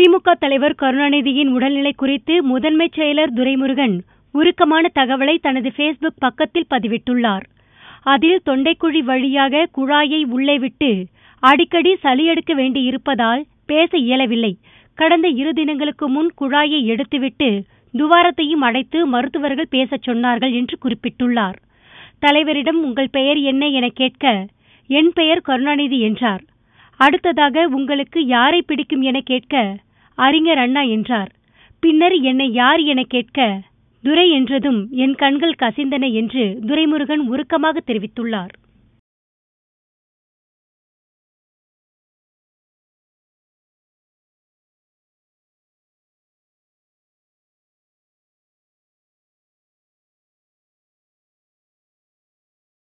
திமுக தலைவர் கருணாநிதியின் உடல்நிலை குறித்து முதன்மைச் செயலர் துரைமுருகன் உருக்கமான தகவலை தனது ஃபேஸ்புக் பக்கத்தில் பதிவிட்டுள்ளார் அதில் தொண்டைக்குழி வழியாக குழாயை உள்ளே விட்டு அடிக்கடி சளி எடுக்க வேண்டியிருப்பதால் பேச இயலவில்லை கடந்த இரு தினங்களுக்கு முன் குழாயை எடுத்துவிட்டு துவாரத்தையும் அடைத்து மருத்துவர்கள் பேசச் சொன்னார்கள் என்று குறிப்பிட்டுள்ளார் தலைவரிடம் உங்கள் பெயர் என்ன என கேட்க என் பெயர் கருணாநிதி என்றார் அடுத்ததாக உங்களுக்கு யாரை பிடிக்கும் என கேட்க அறிஞர் அண்ணா என்றார் பின்னர் என்னை யார் என கேட்க துரை என்றதும் என் கண்கள் கசிந்தன என்று துரைமுருகன் உருக்கமாக தெரிவித்துள்ளார்